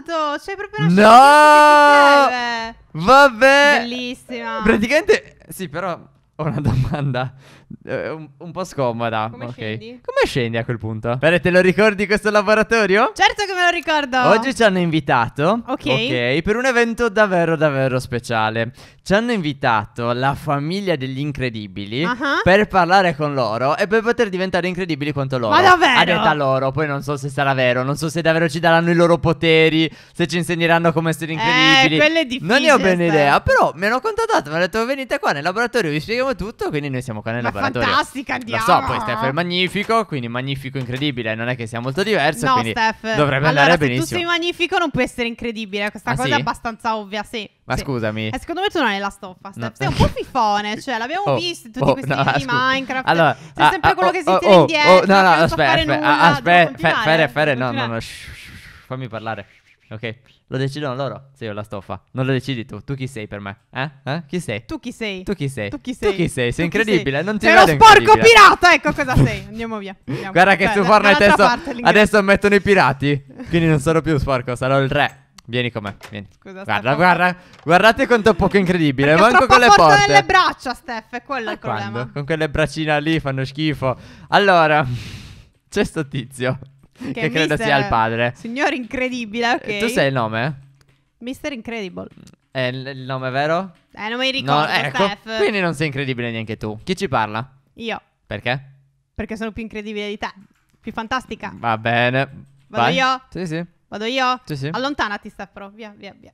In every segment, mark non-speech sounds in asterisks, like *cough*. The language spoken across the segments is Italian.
ascolto. Cioè, proprio una no! Vabbè. Bellissima. Praticamente, sì, però ho una domanda. Eh, un, un, po' scomoda. Come okay. scendi? Come scendi a quel punto? Bene, te lo ricordi questo laboratorio? Certo che me lo ricordo. Oggi ci hanno invitato. Ok. Ok, per un evento davvero, davvero speciale. Ci hanno invitato la famiglia degli incredibili uh-huh. per parlare con loro e per poter diventare incredibili quanto loro. Ma davvero? A detta loro. Poi non so se sarà vero. Non so se davvero ci daranno i loro poteri. Se ci insegneranno come essere eh, incredibili. Eh, quello è difficile. Non ne ho ben idea. Però mi hanno contattato. Mi hanno detto venite qua nel laboratorio, vi spieghiamo tutto. Quindi noi siamo qua nel Ma laboratorio lavoratore. Fantastica, andiamo. Lo so, poi Steph è magnifico, quindi magnifico, incredibile. Non è che sia molto diverso. No, Steph. Dovrebbe allora, andare benissimo. Se tu sei magnifico, non puoi essere incredibile. Questa ah, cosa sì? è abbastanza ovvia, sì. Ma sì. scusami. Eh, secondo me tu non hai la stoffa, Steph. No. Sei un po' fifone. Cioè, l'abbiamo oh, visto in tutti oh, questi no, video di Minecraft. Allora, sei ah, sempre ah, ah quello oh, oh, oh, che si tiene indietro. no, no, aspetta, aspetta. Aspetta, Fere, Fere, no, no. Fammi parlare. Ok. Lo decidono loro se io la stoffa. Non lo decidi tu. Tu chi sei per me? Eh? eh? Chi sei? Tu chi sei? Tu chi sei? Tu chi sei? Tu chi sei? sei incredibile. Sei. Non ti sei lo sporco pirata. Ecco *laughs* cosa sei. Andiamo via. Andiamo. Guarda che Beh, su Fortnite adesso, adesso mettono i pirati. Quindi non sarò più sporco, sarò il re. Vieni con me, vieni. Scusa, guarda, guarda, guardate quanto è poco incredibile. Perché Manco con le porte. nelle braccia, Steph, è quello Ma il quando? problema. Con quelle braccine lì fanno schifo. Allora, c'è sto tizio che, credo sia il padre. Signore incredibile, ok. Eh, tu sai il nome? Mister Incredible. È il nome vero? Eh, non mi ricordo, no, ecco, Steph. Quindi non sei incredibile neanche tu. Chi ci parla? Io. Perché? Perché sono più incredibile di te. Più fantastica. Va bene. Vado Vai. io? Sì, sì. Vado io? Sì, sì. Allontanati, Steph, però. via, via, via.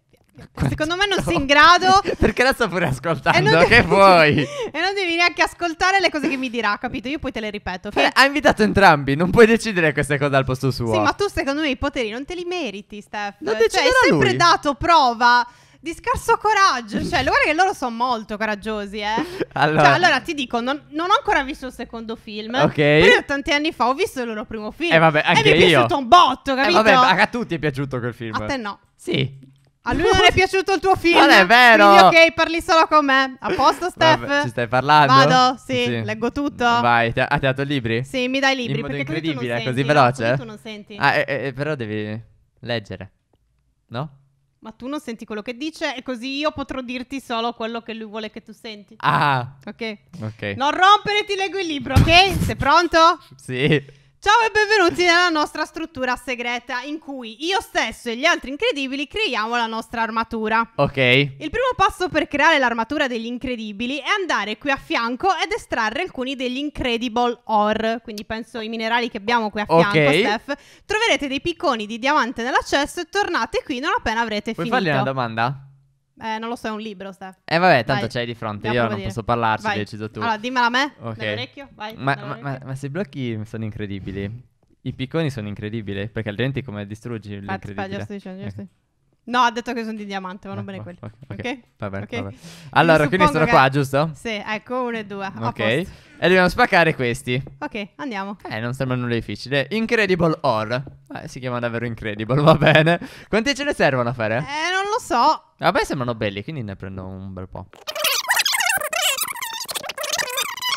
Quanto... Secondo me non sei in grado. *laughs* Perché sto pure ascoltando. Devi... Che vuoi? *laughs* e non devi neanche ascoltare le cose che mi dirà, capito? Io poi te le ripeto. Che... ha invitato entrambi, non puoi decidere queste cose al posto suo. Sì, ma tu secondo me i poteri non te li meriti, Steph. Non cioè, hai sempre lui. dato prova di scarso coraggio. Cioè, guarda che loro sono molto coraggiosi, eh. *laughs* Allora, cioè, allora ti dico, non, non, ho ancora visto il secondo film. Ok. Però tanti anni fa ho visto il loro primo film. Eh, vabbè, anche e mi è io. piaciuto un botto, capito? Eh, vabbè, a tutti è piaciuto quel film. A te no. Sì. A lui non è piaciuto il tuo film. Non è vero. Quindi, ok, parli solo con me. A posto, Steph? Vabbè, ci stai parlando? Vado, sì, sì. leggo tutto. Vai, te- hai dato i libri? Sì, mi dai i libri. In modo incredibile, così, senti, veloce. tu non senti. Ah, eh, eh, però devi leggere, no? Ma tu non senti quello che dice e così io potrò dirti solo quello che lui vuole che tu senti. Ah. Ok. Ok. Non rompere, ti leggo il libro, ok? Sei pronto? *laughs* sì. Ciao e benvenuti nella nostra struttura segreta in cui io stesso e gli altri incredibili creiamo la nostra armatura. Ok. Il primo passo per creare l'armatura degli incredibili è andare qui a fianco ed estrarre alcuni degli incredible ore, quindi penso i minerali che abbiamo qui a fianco, okay. Steph. Troverete dei picconi di diamante nella chest e tornate qui non appena avrete Puoi finito. Puoi fargli una domanda? Eh, non lo so, è un libro, Steph. Eh, vabbè, tanto vai. c'hai di fronte. Io non posso parlarci, vai. deciso tu. Allora, dimmela a me. Ok. vai. Ma, nell'orecchio. Ma, ma, ma, se blocchi sono incredibili. I picconi sono incredibili. Perché altrimenti, come distruggi Infatti, l'incredibile? Aspetta, giusto, giusto. Okay. No, ha detto che sono di diamante, vanno ah, bene quelli. Ok, okay? va bene. Okay. Allora, quindi sono che... qua, giusto? Sì, ecco, uno e due. Ok. E dobbiamo spaccare questi. Ok, andiamo. Eh, non sembra nulla difficile. Incredible Ore. Eh, si chiama davvero Incredible, *laughs* va bene. Quanti ce ne servono a fare? Eh, non lo so. Vabbè, sembrano belli, quindi ne prendo un bel po'.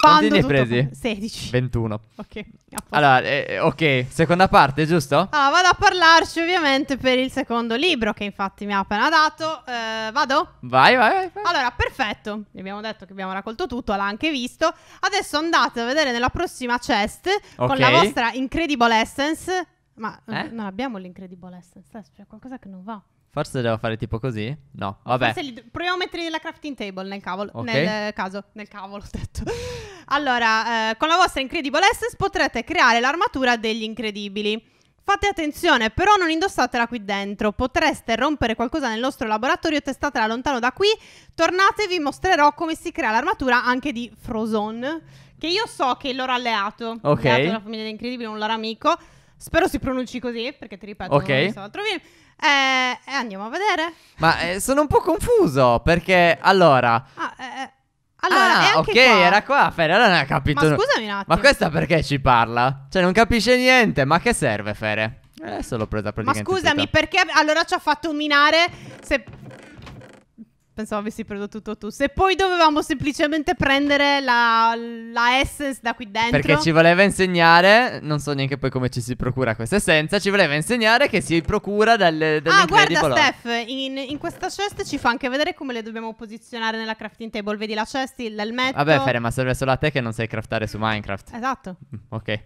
Quando Quanti ne hai presi? 16. 21. Ok. Allora, eh, eh, ok, seconda parte, giusto? Allora, ah, vado a parlarci ovviamente per il secondo libro che infatti mi ha appena dato. Eh, vado? Vai, vai, vai, Allora, perfetto. abbiamo detto che abbiamo raccolto tutto, l'ha anche visto. Adesso andate a vedere nella prossima chest okay. con la vostra Incredible Essence. Ma eh? eh? non abbiamo l'Incredible Essence, c'è qualcosa che non va. Forse devo fare tipo così? No, vabbè. Forse li, proviamo a mettere la crafting table nel cavolo. Okay. Nel eh, caso, nel cavolo, *laughs* ho detto. allora, eh, con la vostra Incredible Essence potrete creare l'armatura degli incredibili. Fate attenzione, però non indossatela qui dentro. Potreste rompere qualcosa nel nostro laboratorio, testatela lontano da qui. Tornate, vi mostrerò come si crea l'armatura anche di Frozone, che io so che è il loro alleato. Ok. Alleato della famiglia degli incredibili, un loro amico Spero si pronunci così, perché ti ripeto, Ok. non so altro film. Eh, e eh, andiamo a vedere. Ma eh, sono un po' confuso perché allora. Ah, eh, eh allora, ah, ok, qua. era qua. Fere, allora non ha capito. Ma scusami un attimo. Ma questa perché ci parla? Cioè, non capisce niente. Ma che serve, Fere? Adesso eh, l'ho presa Ma praticamente. tutta. scusami, perché allora ci ha fatto minare se pensavo avessi preso tutto tu. Se poi dovevamo semplicemente prendere la, la essence da qui dentro. Perché ci voleva insegnare, non so neanche poi come ci si procura questa essenza, ci voleva insegnare che si procura dalle dal Ah, guarda Steph, in, in, questa cesta ci fa anche vedere come le dobbiamo posizionare nella crafting table. Vedi la cesta, il l'elmetto. Vabbè Fere, ma serve solo a te che non sai craftare su Minecraft. Esatto. Mm, ok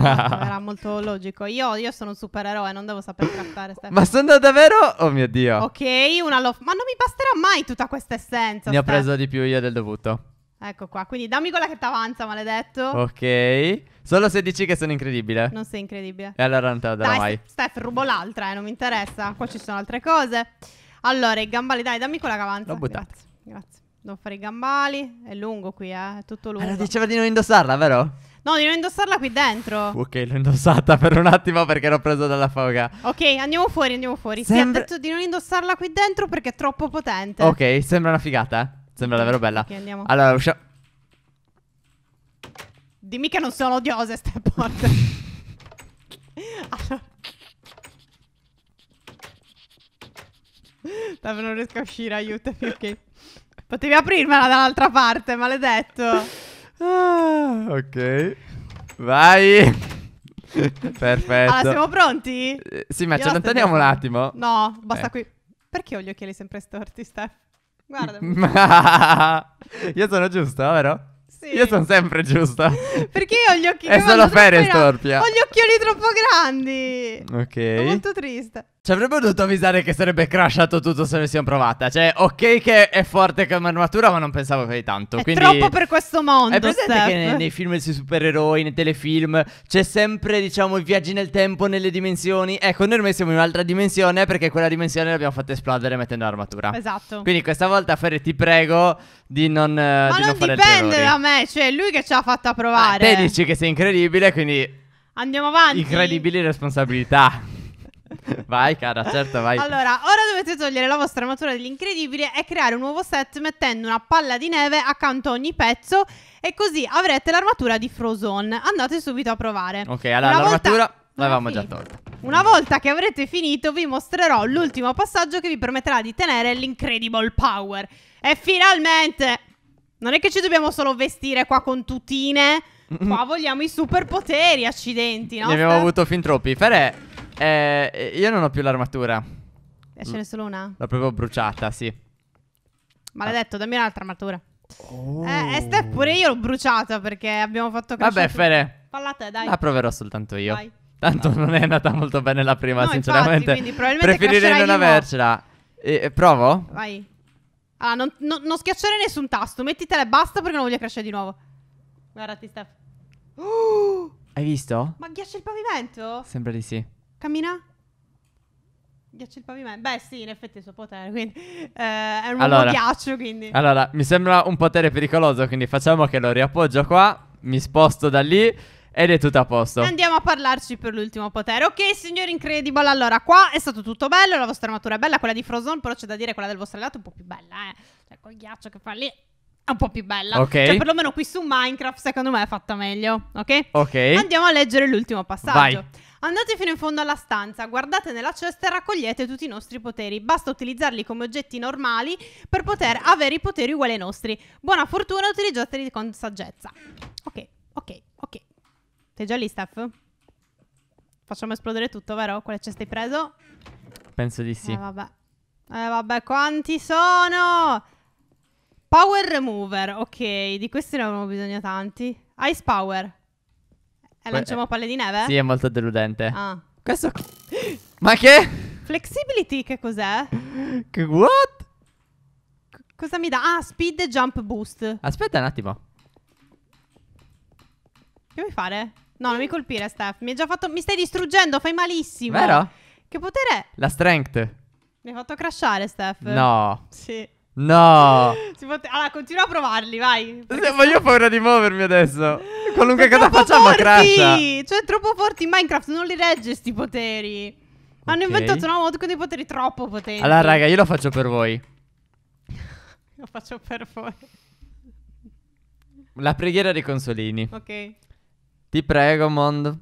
era *laughs* molto logico. Io, io, sono un supereroe, non devo saper trattare. Stefano. Ma sono davvero? Oh mio dio. Ok, una lof. Ma non mi basterà mai tutta questa essenza. Ne ho preso di più io del dovuto. Ecco qua, quindi dammi quella che t'avanza, maledetto. Ok. Solo se dici che sono incredibile. Non sei incredibile. E allora non te la darò mai. Steph, rubo l'altra, eh, non mi interessa. Qua ci sono altre cose. Allora, i gambali, dai, dammi quella che avanza. L'ho buttata. Grazie, grazie. Devo fare i gambali. È lungo qui, eh. È tutto lungo. Allora diceva di non indossarla, vero? No, devo indossarla qui dentro. Ok, l'ho indossata per un attimo perché l'ho presa dalla foga. Ok, andiamo fuori, andiamo fuori. Sembra... Sì, ha detto di non indossarla qui dentro perché è troppo potente. Ok, sembra una figata. Eh? Sembra davvero bella. Ok, andiamo. Allora, usciamo. Dimmi che non sono odiose ste porte. *laughs* allora. Davvero non riesco a uscire, aiutami, ok. Potevi aprirmela dall'altra parte, maledetto. *laughs* ok. Vai. *laughs* Perfetto. Allora, siamo pronti? Eh, sì, ma Io ci allontaniamo un attimo. No, basta eh. qui. Perché ho gli occhiali sempre storti, Steph? Guarda. *laughs* Io sono giusto, vero? Sì. Io sono sempre giusta. Perché ho gli occhi... È solo Ferie storpia. Ho gli occhiali troppo grandi. Ok. Sono molto triste. Ci avrebbe dovuto avvisare che sarebbe crashato tutto se avessimo provata. Cioè, ok che è forte come armatura, ma non pensavo che tanto. È Quindi, troppo per questo mondo. È presente Steph. che nei, nei film sui supereroi, nei telefilm, c'è sempre, diciamo, i viaggi nel tempo, nelle dimensioni. Ecco, noi ormai siamo in un'altra dimensione perché quella dimensione l'abbiamo fatta esplodere mettendo l'armatura. Esatto. Quindi questa volta, Ferri, ti prego di non, eh, ma di non, non fare dipende da me, cioè, lui che ci ha fatta provare. Ah, te dici che sei incredibile, quindi... Andiamo avanti. Incredibili responsabilità. Vai cara, certo vai. Allora, ora dovete togliere la vostra armatura dell'incredibile e creare un nuovo set mettendo una palla di neve accanto a ogni pezzo e così avrete l'armatura di Frozen. Andate subito a provare. Ok, allora l'armatura volta... l'avevamo già tolta. Una volta che avrete finito vi mostrerò l'ultimo passaggio che vi permetterà di tenere l'Incredible Power. E finalmente! Non è che ci dobbiamo solo vestire qua con tutine. *laughs* Qua vogliamo i superpoteri, accidenti, no? Ne abbiamo avuto fin troppi. Fere, eh, io non ho più l'armatura. E ce n'è solo una? L'ho proprio bruciata, sì. Maledetto, dammi un'altra armatura. Oh. Eh, Esther pure io l'ho bruciata perché abbiamo fatto crescere... Vabbè, Fere. Pallate, dai. La proverò soltanto io. Vai. Tanto no. non è andata molto bene la prima, no, sinceramente. Infatti, Preferirei non avercela. Eh, provo? Vai. Ah, non, no, non, schiacciare nessun tasto. Mettitela e basta perché non voglio crescere di nuovo. Guardati, Steph. Oh! Hai visto? Ma ghiaccia il pavimento? Sembra di sì. Cammina? Ghiaccio il pavimento. Beh, sì, in effetti è il suo potere. Quindi, eh, è un allora, ghiaccio. Quindi. Allora, mi sembra un potere pericoloso. Quindi facciamo che lo riappoggio qua. Mi sposto da lì. Ed è tutto a posto. Andiamo a parlarci per l'ultimo potere. Ok, signori Incredible. Allora, qua è stato tutto bello. La vostra armatura è bella. Quella di Frozone, però c'è da dire quella del vostro alleato è un po' più bella, eh. Cioè, col ghiaccio che fa lì. È un po' più bella. Ok. Cioè, perlomeno qui su Minecraft, secondo me, è fatta meglio. Ok? Ok. Andiamo a leggere l'ultimo passaggio. Vai. Andate fino in fondo alla stanza, guardate nella cesta e raccogliete tutti i nostri poteri. Basta utilizzarli come oggetti normali per poter avere i poteri uguali ai nostri. Buona fortuna, e utilizzateli con saggezza. Ok, ok, ok. Sei già lì, Steph? Facciamo esplodere tutto, vero? Quale cesta hai preso? Penso di sì. Eh, vabbè. Eh, vabbè, quanti sono? Power Remover, ok, di questi ne avevamo bisogno tanti. Ice Power. È lanciamo palle di neve? Sì, è molto deludente. Ah. Questo... Ma che? Flexibility che cos'è? What? Cosa mi dà? Ah, speed jump boost. Aspetta un attimo. Che vuoi fare? No, non mi colpire, Steph. Mi hai già fatto... Mi stai distruggendo, fai malissimo. Vero? Che potere è? La strength. Mi hai fatto crashare, Steph. No. Sì. No. *laughs* Allora, continua a provarli, vai. Perché... Ma io ho paura di muovermi adesso. Qualunque cioè, cosa facciamo forti! crasha. Cioè, troppo forti Minecraft, non li regge sti poteri. Hanno Ok. inventato una mod con dei poteri troppo potenti. Allora, raga, io lo faccio per voi. *laughs* Lo faccio per voi. La preghiera dei consolini. Ok. Ti prego, mondo,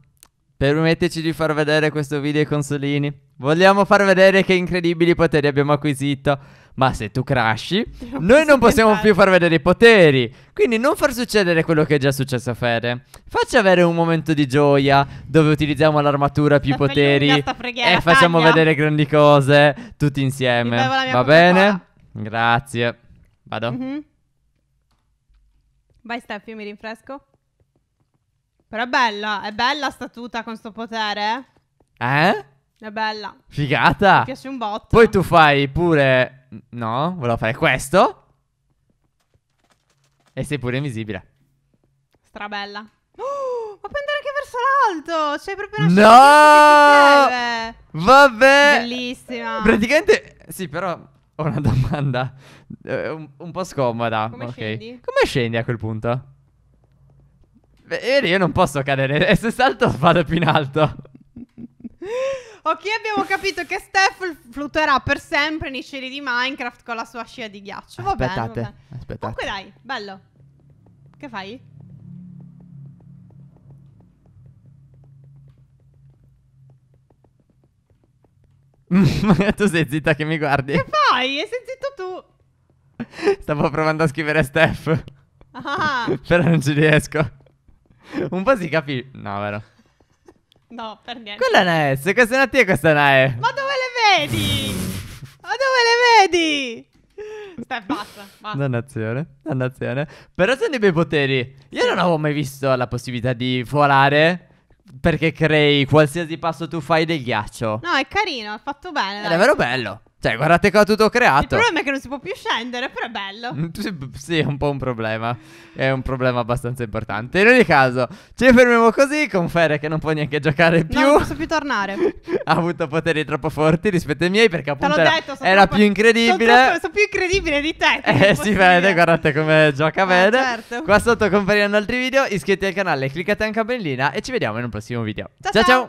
permetteci di far vedere questo video ai consolini. Vogliamo far vedere che incredibili poteri abbiamo acquisito. Ma se tu crashi, *laughs* non noi non possiamo più far vedere i poteri. Quindi non far succedere quello che è già successo a Fede. Facci avere un momento di gioia dove utilizziamo l'armatura più sì, *laughs* poteri e facciamo taglia. vedere grandi cose tutti insieme. Va bene? Buona. Grazie. Vado. Mm -hmm. Vai Steffi, mi rinfresco. Però è bella, è bella sta tuta con sto potere. Eh? È bella. Figata. Mi piace un botto. Poi tu fai pure... No, volevo fare questo. E sei pure invisibile. Strabella. Oh, ma puoi andare anche verso l'alto. C'è proprio una No! Vabbè. Bellissima. Praticamente... Sì, però ho una domanda eh, un, un, po' scomoda. Come okay. scendi? Come scendi a quel punto? Beh, io non posso cadere. E *laughs* se salto vado più in alto. *laughs* Ok, abbiamo capito che Steph flutterà per sempre nei cieli di Minecraft con la sua scia di ghiaccio. Va Aspettate. Vabbè. aspettate. Comunque dai, bello. Che fai? *laughs* tu sei zitta che mi guardi. Che fai? Hai sentito tu? Stavo provando a scrivere Steph. Ah. *laughs* Però non ci riesco. Un po' si capisce. No, vero. No, per niente. Quella è una S, questa è una T e questa è una E. Ma dove le vedi? Ma dove le vedi? Stai, basta, basta. Dannazione, dannazione. Però sono dei bei poteri. Io non avevo mai visto la possibilità di volare perché crei qualsiasi passo tu fai del ghiaccio. No, è carino, è fatto bene. È davvero bello. Cioè, guardate qua tutto creato. Il problema è che non si può più scendere, però è bello. Mm, sì, è un po' un problema. È un problema abbastanza importante. In ogni caso, ci fermiamo così con Fere che non può neanche giocare più. No, non posso più tornare. *laughs* ha avuto poteri troppo forti rispetto ai miei perché appunto detto, era troppo, più incredibile. Sono, troppo, sono, più incredibile di te. Eh, si vede, guardate come gioca ah, bene. Eh, certo. Qua sotto compariranno altri video, iscriviti al canale, cliccate anche a bellina e ci vediamo in un prossimo video. ciao. ciao. ciao. ciao.